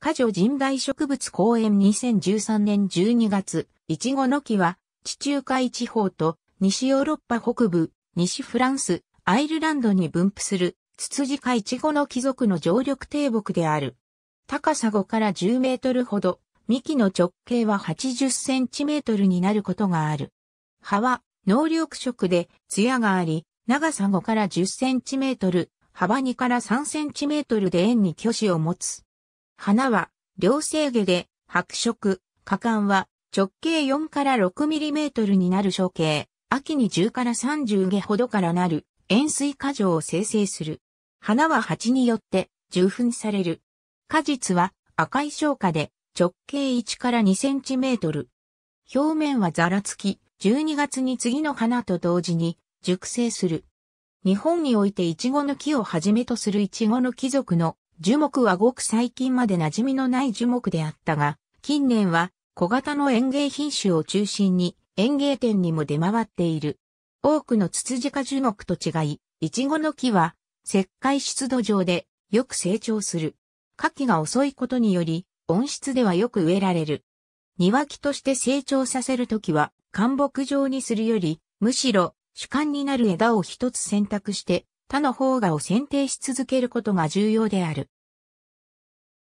ジョ神代植物公園2013年12月、イチゴの木は、地中海地方と西ヨーロッパ北部、西フランス、アイルランドに分布する、ツツジカイチゴの貴族の常緑低木である。高さ5から10メートルほど、幹の直径は80センチメートルになることがある。葉は、能力色で、艶があり、長さ5から10センチメートル、幅2から3センチメートルで円に挙手を持つ。花は両生毛で白色、果敢は直径4から6トルになる小径、秋に10から30毛ほどからなる円錐果状を生成する。花は鉢によって受粉される。果実は赤い小果で直径1から2センチメートル。表面はざらつき、12月に次の花と同時に熟成する。日本においてイチゴの木をはじめとするイチゴの貴族の樹木はごく最近まで馴染みのない樹木であったが、近年は小型の園芸品種を中心に園芸店にも出回っている。多くのツツジ科樹木と違い、イチゴの木は石灰湿土上でよく成長する。夏季が遅いことにより、温室ではよく植えられる。庭木として成長させるときは、灌木状にするより、むしろ主幹になる枝を一つ選択して他の方がを選定し続けることが重要である。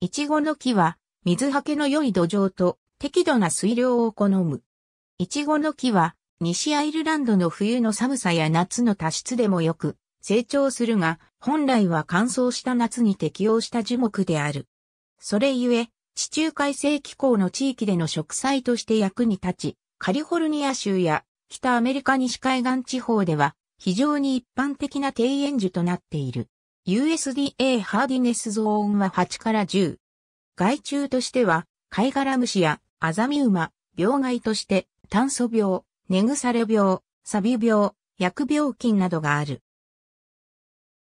イチゴの木は水はけの良い土壌と適度な水量を好む。イチゴの木は西アイルランドの冬の寒さや夏の多湿でもよく成長するが本来は乾燥した夏に適応した樹木である。それゆえ地中海性気候の地域での植栽として役に立ちカリフォルニア州や北アメリカ西海岸地方では非常に一般的な低炎樹となっている。USDA ハーディネスゾーンは8から10。害虫としては、貝殻虫やアザミウマ、病害として、炭素病、根腐れ病、サビ病、薬病菌などがある。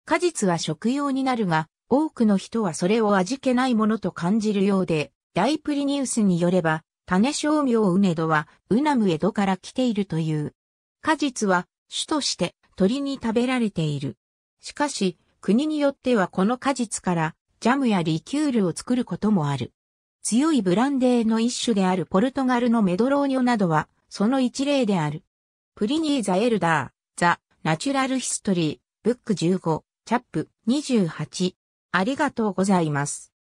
果実は食用になるが、多くの人はそれを味気ないものと感じるようで、大プリニウスによれば、種商業ウネドは、ウナムエドから来ているという。果実は種として鳥に食べられている。しかし、国によってはこの果実からジャムやリキュールを作ることもある。強いブランデーの一種であるポルトガルのメドローニョなどはその一例である。プリニー・ザ・エルダー、ザ・ナチュラル・ヒストリー、ブック15、チャップ28。ありがとうございます。